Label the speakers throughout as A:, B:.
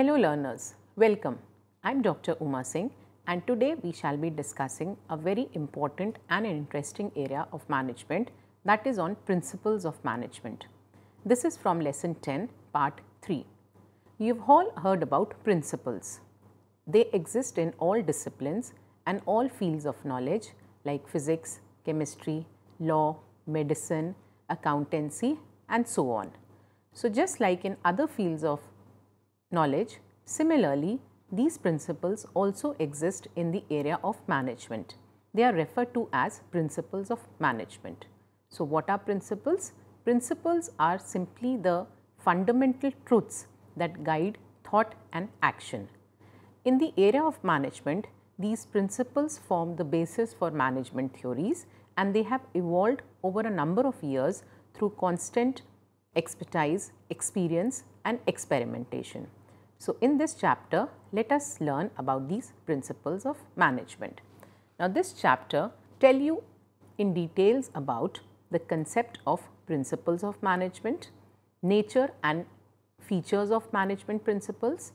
A: Hello learners, welcome. I'm Dr. Uma Singh and today we shall be discussing a very important and interesting area of management that is on principles of management. This is from lesson 10 part 3. You've all heard about principles. They exist in all disciplines and all fields of knowledge like physics, chemistry, law, medicine, accountancy and so on. So just like in other fields of knowledge. Similarly, these principles also exist in the area of management. They are referred to as principles of management. So, what are principles? Principles are simply the fundamental truths that guide thought and action. In the area of management, these principles form the basis for management theories and they have evolved over a number of years through constant expertise, experience and experimentation. So, in this chapter, let us learn about these principles of management. Now, this chapter tell you in details about the concept of principles of management, nature and features of management principles,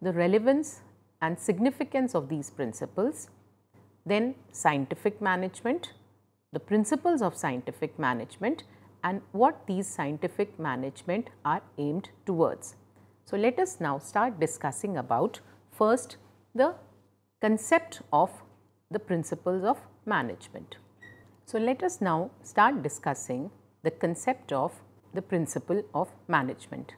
A: the relevance and significance of these principles, then scientific management, the principles of scientific management and what these scientific management are aimed towards. So, let us now start discussing about first the concept of the principles of management. So, let us now start discussing the concept of the principle of management.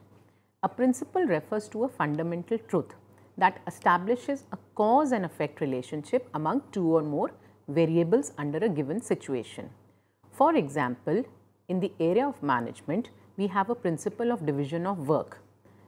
A: A principle refers to a fundamental truth that establishes a cause and effect relationship among two or more variables under a given situation. For example, in the area of management, we have a principle of division of work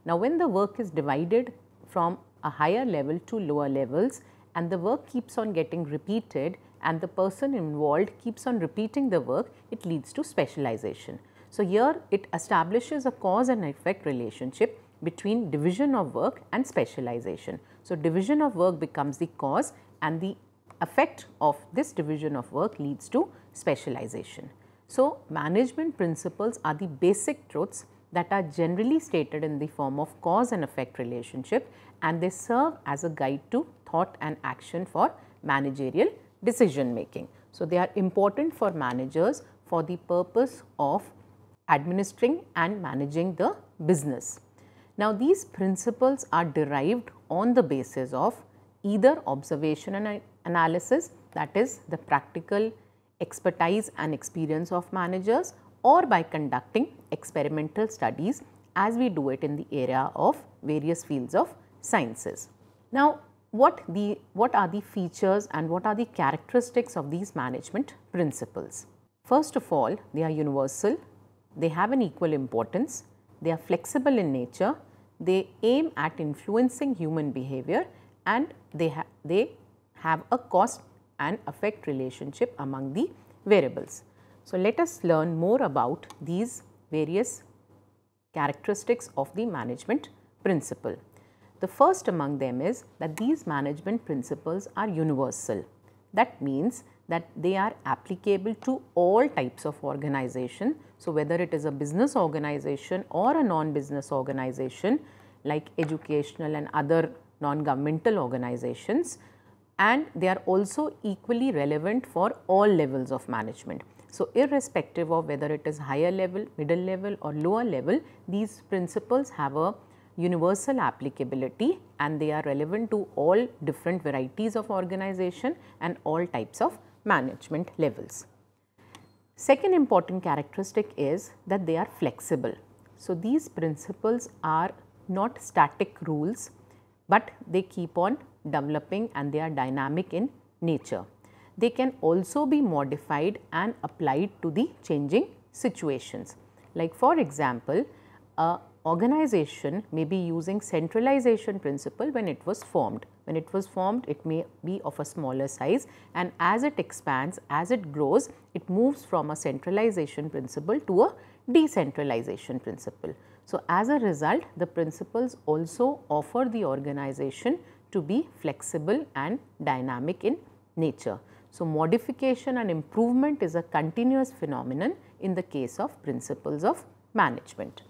A: now, when the work is divided from a higher level to lower levels and the work keeps on getting repeated and the person involved keeps on repeating the work, it leads to specialization. So, here it establishes a cause and effect relationship between division of work and specialization. So, division of work becomes the cause and the effect of this division of work leads to specialization. So, management principles are the basic truths that are generally stated in the form of cause and effect relationship and they serve as a guide to thought and action for managerial decision making. So, they are important for managers for the purpose of administering and managing the business. Now, these principles are derived on the basis of either observation and analysis that is the practical expertise and experience of managers or by conducting experimental studies as we do it in the area of various fields of sciences. Now, what, the, what are the features and what are the characteristics of these management principles? First of all, they are universal, they have an equal importance, they are flexible in nature, they aim at influencing human behavior and they, ha they have a cost and effect relationship among the variables. So, let us learn more about these various characteristics of the management principle. The first among them is that these management principles are universal. That means that they are applicable to all types of organization. So, whether it is a business organization or a non-business organization like educational and other non-governmental organizations and they are also equally relevant for all levels of management. So, irrespective of whether it is higher level, middle level or lower level, these principles have a universal applicability and they are relevant to all different varieties of organization and all types of management levels. Second important characteristic is that they are flexible. So, these principles are not static rules, but they keep on developing and they are dynamic in nature they can also be modified and applied to the changing situations. Like for example, a organization may be using centralization principle when it was formed. When it was formed, it may be of a smaller size and as it expands, as it grows, it moves from a centralization principle to a decentralization principle. So, as a result, the principles also offer the organization to be flexible and dynamic in nature. So, modification and improvement is a continuous phenomenon in the case of principles of management.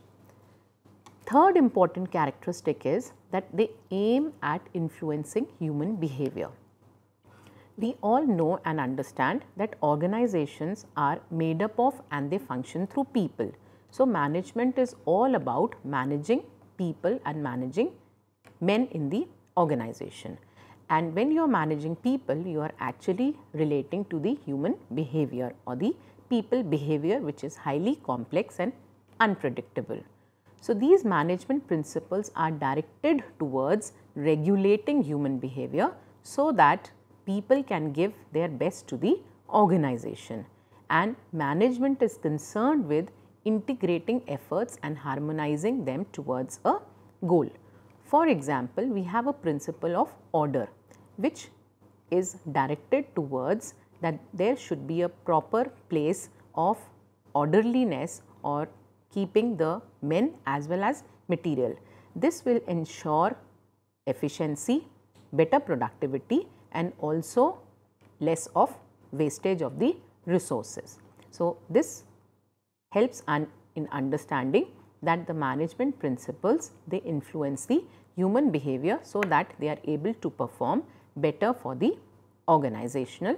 A: Third important characteristic is that they aim at influencing human behavior. We all know and understand that organizations are made up of and they function through people. So, management is all about managing people and managing men in the organization. And when you are managing people, you are actually relating to the human behavior or the people behavior which is highly complex and unpredictable. So, these management principles are directed towards regulating human behavior so that people can give their best to the organization and management is concerned with integrating efforts and harmonizing them towards a goal. For example, we have a principle of order which is directed towards that there should be a proper place of orderliness or keeping the men as well as material. This will ensure efficiency, better productivity and also less of wastage of the resources. So, this helps un in understanding that the management principles they influence the human behavior so that they are able to perform better for the organizational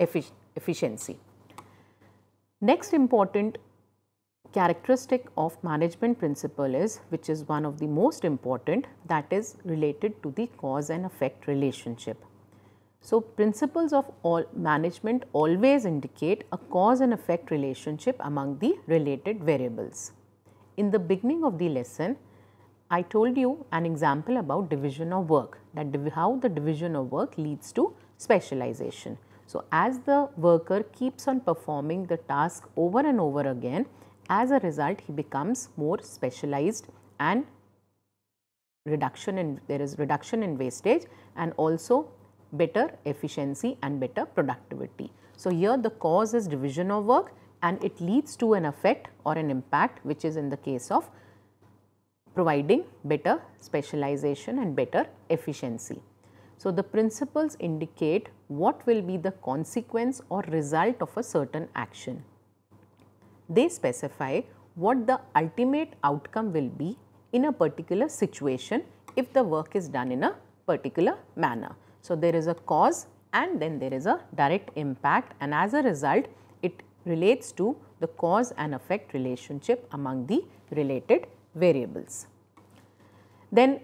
A: effic efficiency. Next important characteristic of management principle is which is one of the most important that is related to the cause and effect relationship. So, principles of all management always indicate a cause and effect relationship among the related variables. In the beginning of the lesson, I told you an example about division of work that how the division of work leads to specialization. So, as the worker keeps on performing the task over and over again, as a result he becomes more specialized and reduction in there is reduction in wastage and also better efficiency and better productivity. So, here the cause is division of work and it leads to an effect or an impact which is in the case of providing better specialization and better efficiency. So, the principles indicate what will be the consequence or result of a certain action. They specify what the ultimate outcome will be in a particular situation if the work is done in a particular manner. So, there is a cause and then there is a direct impact and as a result it relates to the cause and effect relationship among the related variables. Then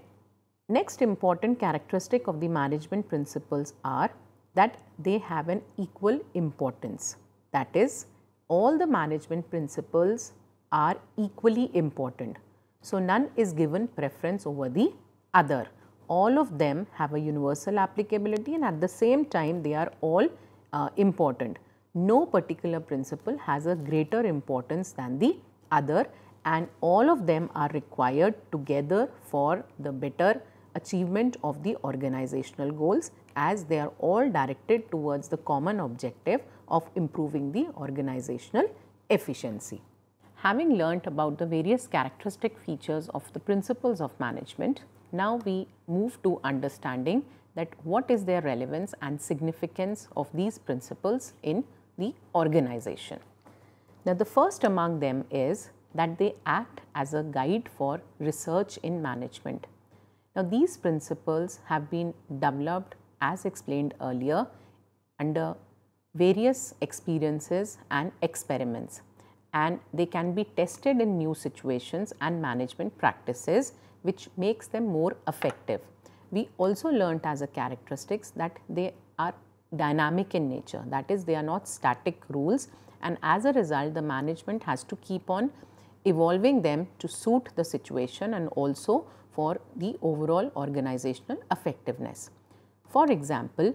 A: next important characteristic of the management principles are that they have an equal importance. That is all the management principles are equally important. So, none is given preference over the other. All of them have a universal applicability and at the same time they are all uh, important. No particular principle has a greater importance than the other and all of them are required together for the better achievement of the organizational goals as they are all directed towards the common objective of improving the organizational efficiency. Having learnt about the various characteristic features of the principles of management, now we move to understanding that what is their relevance and significance of these principles in the organization. Now the first among them is that they act as a guide for research in management. Now, these principles have been developed as explained earlier under various experiences and experiments and they can be tested in new situations and management practices which makes them more effective. We also learnt as a characteristics that they are dynamic in nature that is they are not static rules and as a result the management has to keep on evolving them to suit the situation and also for the overall organizational effectiveness. For example,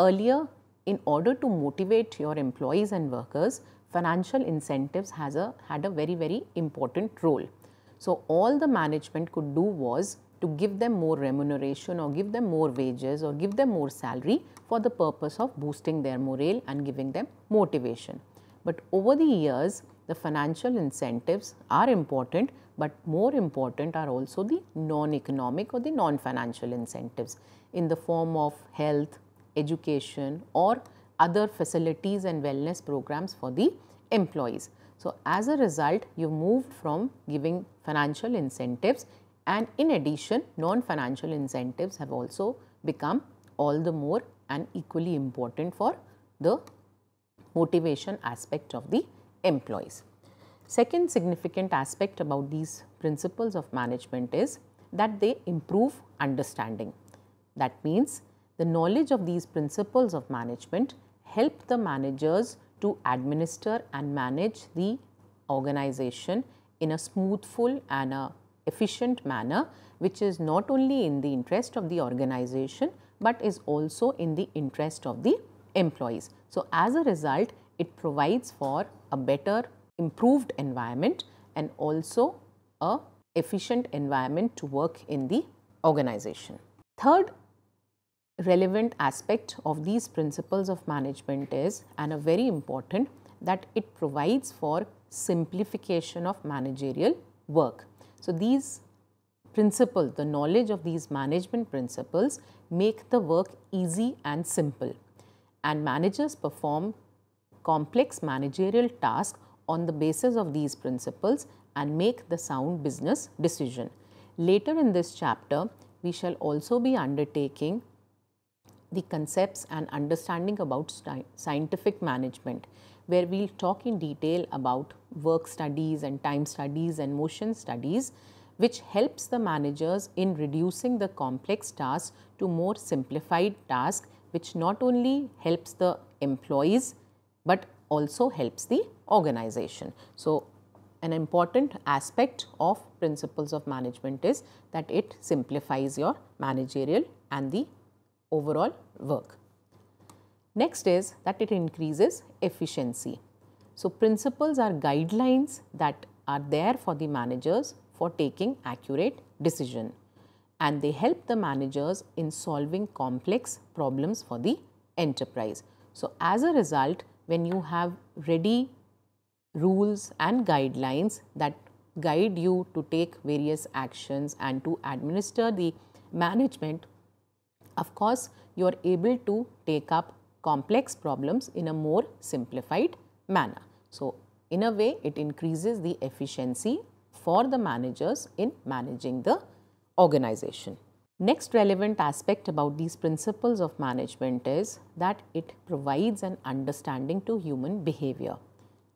A: earlier in order to motivate your employees and workers, financial incentives has a, had a very, very important role. So, all the management could do was to give them more remuneration or give them more wages or give them more salary for the purpose of boosting their morale and giving them motivation. But over the years, the financial incentives are important, but more important are also the non-economic or the non-financial incentives in the form of health, education or other facilities and wellness programs for the employees. So, as a result, you moved from giving financial incentives and in addition non-financial incentives have also become all the more and equally important for the motivation aspect of the employees. Second significant aspect about these principles of management is that they improve understanding. That means the knowledge of these principles of management help the managers to administer and manage the organization in a smoothful and a efficient manner which is not only in the interest of the organization but is also in the interest of the employees. So, as a result, it provides for a better improved environment and also a efficient environment to work in the organization. Third relevant aspect of these principles of management is and a very important that it provides for simplification of managerial work. So, these principles, the knowledge of these management principles make the work easy and simple and managers perform complex managerial tasks on the basis of these principles and make the sound business decision. Later in this chapter, we shall also be undertaking the concepts and understanding about scientific management where we will talk in detail about work studies and time studies and motion studies which helps the managers in reducing the complex tasks to more simplified tasks which not only helps the employees but also helps the organization. So, an important aspect of principles of management is that it simplifies your managerial and the overall work. Next is that it increases efficiency. So, principles are guidelines that are there for the managers for taking accurate decision and they help the managers in solving complex problems for the enterprise. So, as a result, when you have ready rules and guidelines that guide you to take various actions and to administer the management, of course, you are able to take up complex problems in a more simplified manner. So, in a way, it increases the efficiency for the managers in managing the organization. Next relevant aspect about these principles of management is that it provides an understanding to human behavior.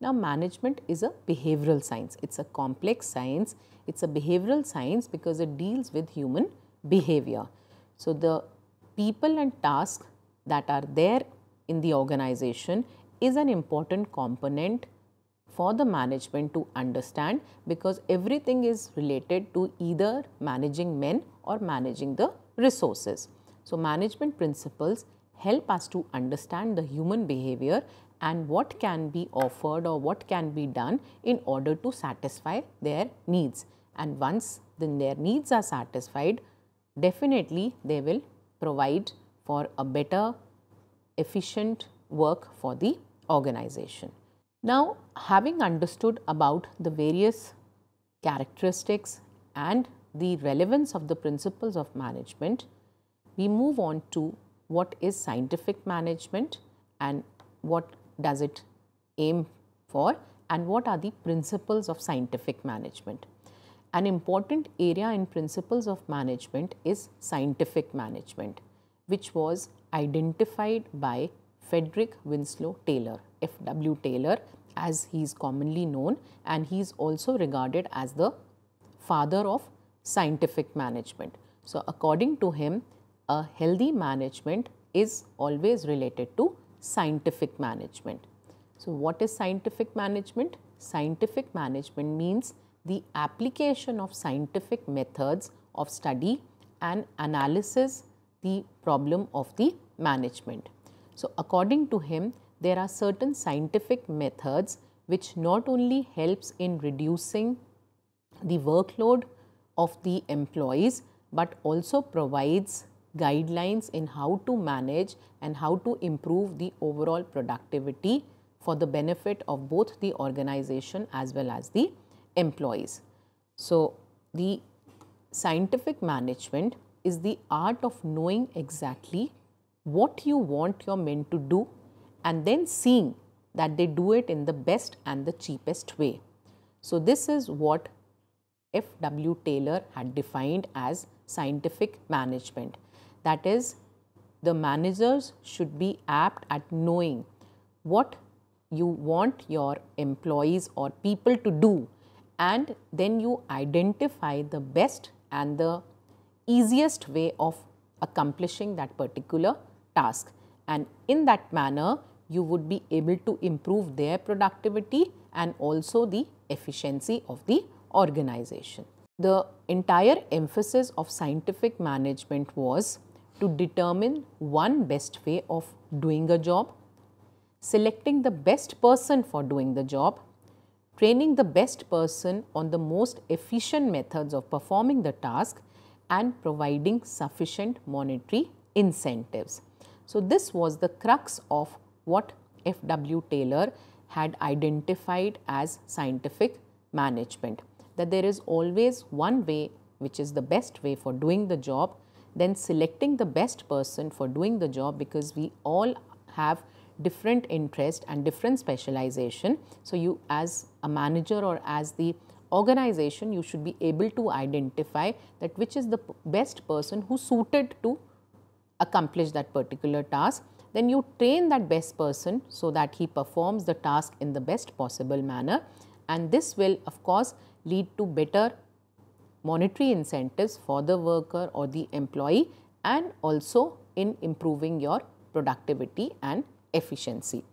A: Now management is a behavioral science. It's a complex science. It's a behavioral science because it deals with human behavior. So the people and tasks that are there in the organization is an important component for the management to understand because everything is related to either managing men or managing the resources. So, management principles help us to understand the human behavior and what can be offered or what can be done in order to satisfy their needs. And once then their needs are satisfied, definitely they will provide for a better efficient work for the organization. Now, having understood about the various characteristics and the relevance of the principles of management, we move on to what is scientific management and what does it aim for and what are the principles of scientific management. An important area in principles of management is scientific management which was identified by Frederick Winslow Taylor F.W. Taylor as he is commonly known and he is also regarded as the father of scientific management. So, according to him, a healthy management is always related to scientific management. So, what is scientific management? Scientific management means the application of scientific methods of study and analysis the problem of the management. So, according to him, there are certain scientific methods which not only helps in reducing the workload of the employees but also provides guidelines in how to manage and how to improve the overall productivity for the benefit of both the organization as well as the employees. So, the scientific management is the art of knowing exactly what you want your men to do and then seeing that they do it in the best and the cheapest way. So, this is what F.W. Taylor had defined as scientific management. That is, the managers should be apt at knowing what you want your employees or people to do and then you identify the best and the easiest way of accomplishing that particular task. And in that manner, you would be able to improve their productivity and also the efficiency of the organization. The entire emphasis of scientific management was to determine one best way of doing a job, selecting the best person for doing the job, training the best person on the most efficient methods of performing the task and providing sufficient monetary incentives. So, this was the crux of what F.W. Taylor had identified as scientific management that there is always one way which is the best way for doing the job then selecting the best person for doing the job because we all have different interest and different specialization so you as a manager or as the organization you should be able to identify that which is the best person who suited to accomplish that particular task then you train that best person so that he performs the task in the best possible manner and this will of course lead to better monetary incentives for the worker or the employee and also in improving your productivity and efficiency.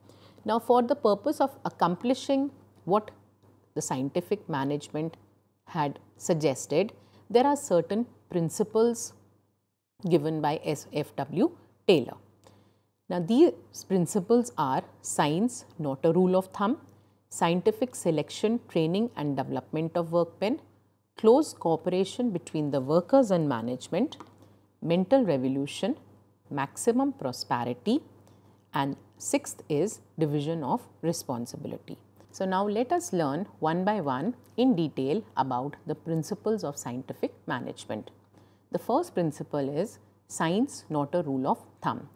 A: Now for the purpose of accomplishing what the scientific management had suggested, there are certain principles given by S.F.W. Taylor. Now, these principles are science, not a rule of thumb, scientific selection, training and development of workmen, close cooperation between the workers and management, mental revolution, maximum prosperity and sixth is division of responsibility. So, now let us learn one by one in detail about the principles of scientific management. The first principle is science not a rule of thumb.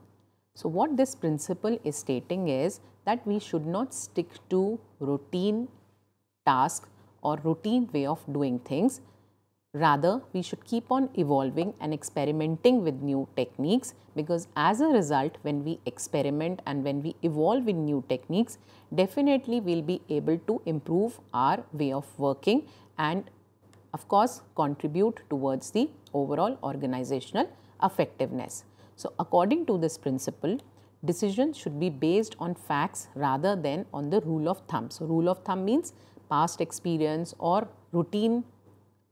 A: So what this principle is stating is that we should not stick to routine task or routine way of doing things. Rather, we should keep on evolving and experimenting with new techniques because as a result, when we experiment and when we evolve in new techniques, definitely we'll be able to improve our way of working and of course contribute towards the overall organizational effectiveness. So, according to this principle, decisions should be based on facts rather than on the rule of thumb. So, rule of thumb means past experience or routine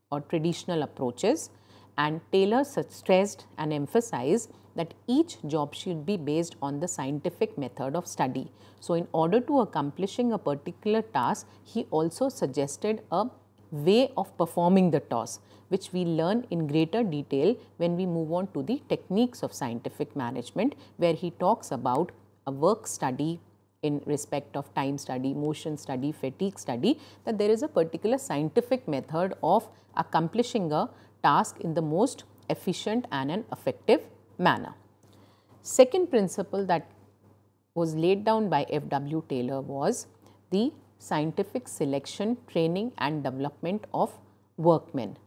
A: or traditional approaches and Taylor stressed and emphasized that each job should be based on the scientific method of study. So, in order to accomplishing a particular task, he also suggested a way of performing the toss which we learn in greater detail when we move on to the techniques of scientific management where he talks about a work study in respect of time study, motion study, fatigue study that there is a particular scientific method of accomplishing a task in the most efficient and an effective manner. Second principle that was laid down by F.W. Taylor was the scientific selection, training and development of workmen.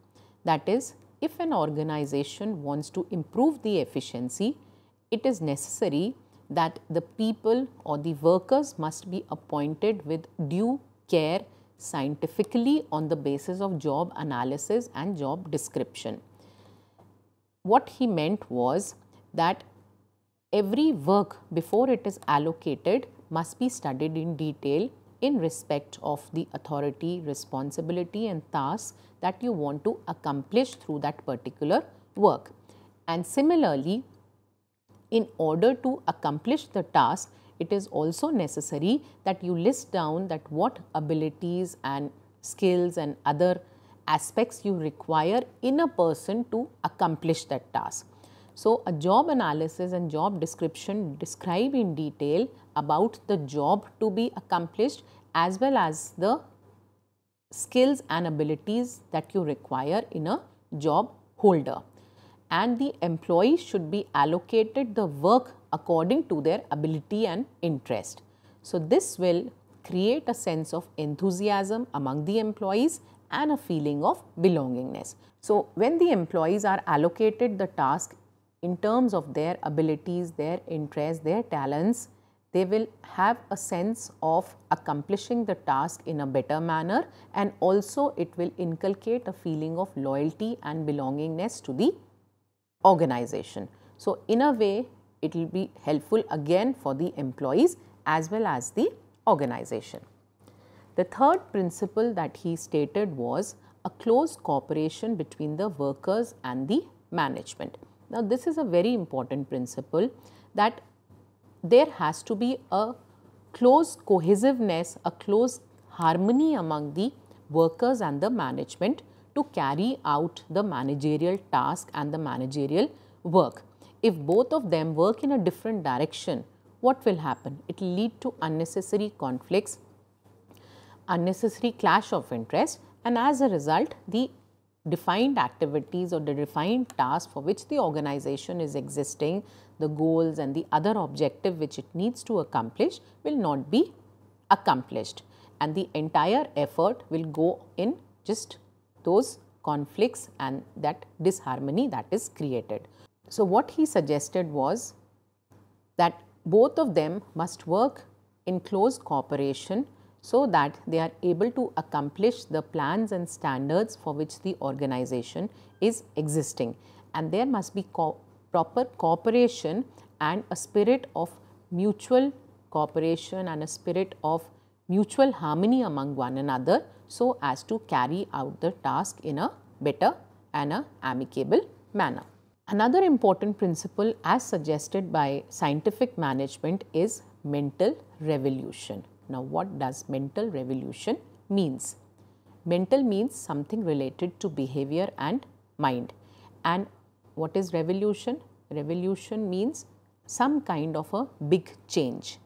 A: That is, if an organization wants to improve the efficiency, it is necessary that the people or the workers must be appointed with due care scientifically on the basis of job analysis and job description. What he meant was that every work before it is allocated must be studied in detail in respect of the authority, responsibility and task that you want to accomplish through that particular work. And similarly, in order to accomplish the task, it is also necessary that you list down that what abilities and skills and other aspects you require in a person to accomplish that task. So, a job analysis and job description describe in detail about the job to be accomplished as well as the skills and abilities that you require in a job holder. And the employee should be allocated the work according to their ability and interest. So, this will create a sense of enthusiasm among the employees and a feeling of belongingness. So, when the employees are allocated the task in terms of their abilities, their interests, their talents, they will have a sense of accomplishing the task in a better manner and also it will inculcate a feeling of loyalty and belongingness to the organization. So, in a way it will be helpful again for the employees as well as the organization. The third principle that he stated was a close cooperation between the workers and the management. Now, this is a very important principle that there has to be a close cohesiveness, a close harmony among the workers and the management to carry out the managerial task and the managerial work. If both of them work in a different direction, what will happen? It will lead to unnecessary conflicts, unnecessary clash of interest and as a result the defined activities or the defined tasks for which the organization is existing, the goals and the other objective which it needs to accomplish will not be accomplished and the entire effort will go in just those conflicts and that disharmony that is created. So, what he suggested was that both of them must work in close cooperation so that they are able to accomplish the plans and standards for which the organization is existing. And there must be co proper cooperation and a spirit of mutual cooperation and a spirit of mutual harmony among one another so as to carry out the task in a better and a amicable manner. Another important principle as suggested by scientific management is mental revolution. Now what does mental revolution means? Mental means something related to behavior and mind. And what is revolution? Revolution means some kind of a big change.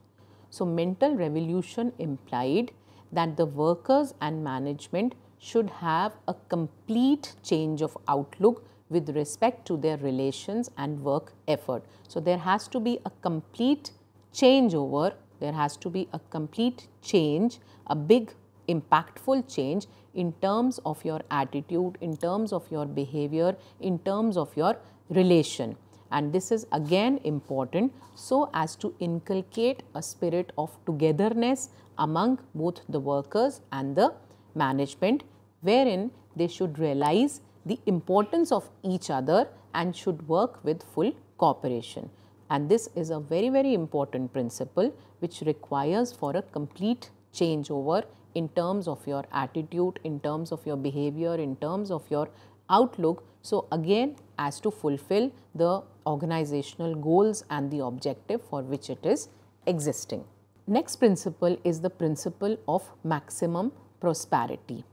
A: So mental revolution implied that the workers and management should have a complete change of outlook with respect to their relations and work effort. So there has to be a complete changeover there has to be a complete change, a big impactful change in terms of your attitude, in terms of your behavior, in terms of your relation. And this is again important so as to inculcate a spirit of togetherness among both the workers and the management wherein they should realize the importance of each other and should work with full cooperation. And this is a very, very important principle which requires for a complete changeover in terms of your attitude, in terms of your behavior, in terms of your outlook. So, again as to fulfill the organizational goals and the objective for which it is existing. Next principle is the principle of maximum prosperity.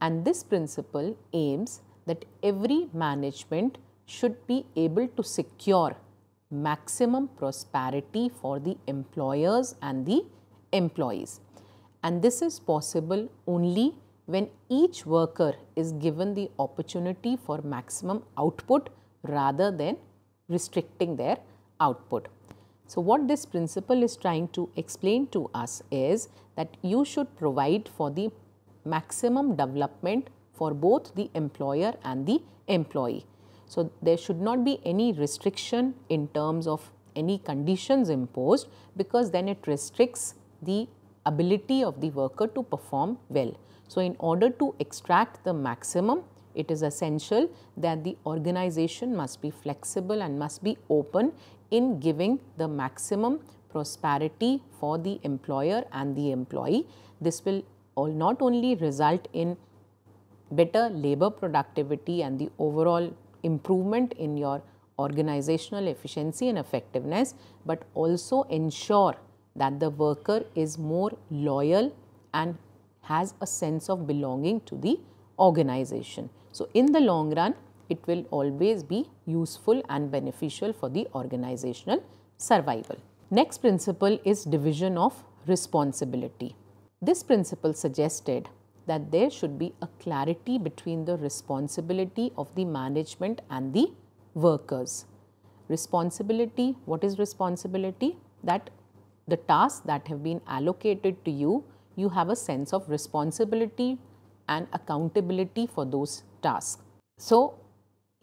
A: And this principle aims that every management should be able to secure maximum prosperity for the employers and the employees. And this is possible only when each worker is given the opportunity for maximum output rather than restricting their output. So, what this principle is trying to explain to us is that you should provide for the maximum development for both the employer and the employee. So, there should not be any restriction in terms of any conditions imposed because then it restricts the ability of the worker to perform well. So, in order to extract the maximum, it is essential that the organization must be flexible and must be open in giving the maximum prosperity for the employer and the employee. This will not only result in better labor productivity and the overall improvement in your organizational efficiency and effectiveness, but also ensure that the worker is more loyal and has a sense of belonging to the organization. So, in the long run, it will always be useful and beneficial for the organizational survival. Next principle is division of responsibility. This principle suggested that there should be a clarity between the responsibility of the management and the workers. Responsibility, what is responsibility? That the tasks that have been allocated to you, you have a sense of responsibility and accountability for those tasks. So,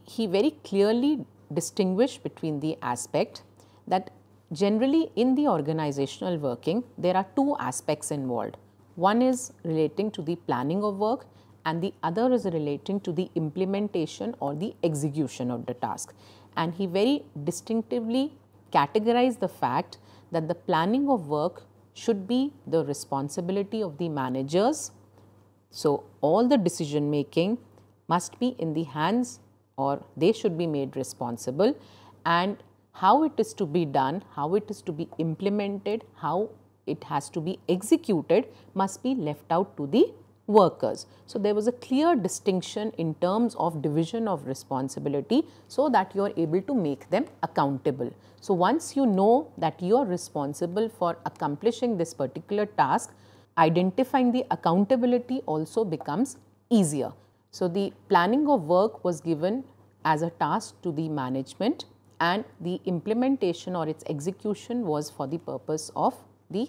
A: he very clearly distinguished between the aspect that generally in the organizational working, there are two aspects involved. One is relating to the planning of work and the other is relating to the implementation or the execution of the task. And he very distinctively categorized the fact that the planning of work should be the responsibility of the managers. So, all the decision making must be in the hands or they should be made responsible and how it is to be done, how it is to be implemented, how it has to be executed must be left out to the workers. So, there was a clear distinction in terms of division of responsibility so that you are able to make them accountable. So, once you know that you are responsible for accomplishing this particular task, identifying the accountability also becomes easier. So, the planning of work was given as a task to the management and the implementation or its execution was for the purpose of the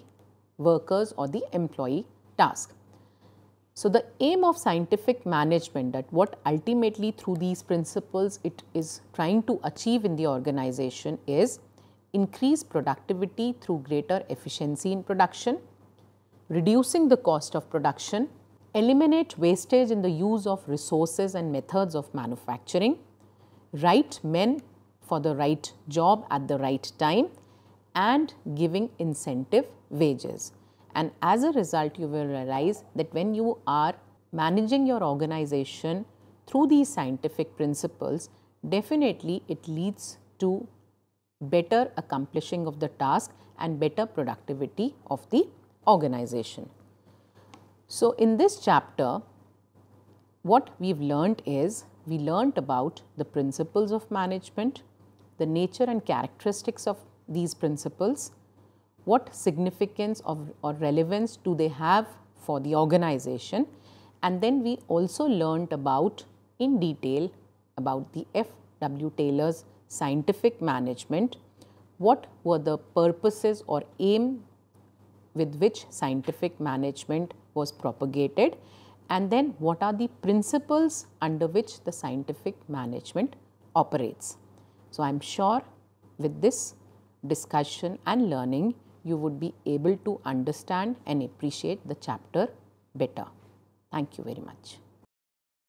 A: workers or the employee task. So, the aim of scientific management that what ultimately through these principles it is trying to achieve in the organization is increase productivity through greater efficiency in production, reducing the cost of production, eliminate wastage in the use of resources and methods of manufacturing, right men for the right job at the right time and giving incentive wages. And as a result, you will realize that when you are managing your organization through these scientific principles, definitely it leads to better accomplishing of the task and better productivity of the organization. So, in this chapter, what we've learned is we learned about the principles of management, the nature and characteristics of these principles? What significance of, or relevance do they have for the organization? And then we also learnt about in detail about the F.W. Taylor's scientific management. What were the purposes or aim with which scientific management was propagated and then what are the principles under which the scientific management operates. So, I am sure with this discussion and learning, you would be able to understand and appreciate the chapter better. Thank you very much.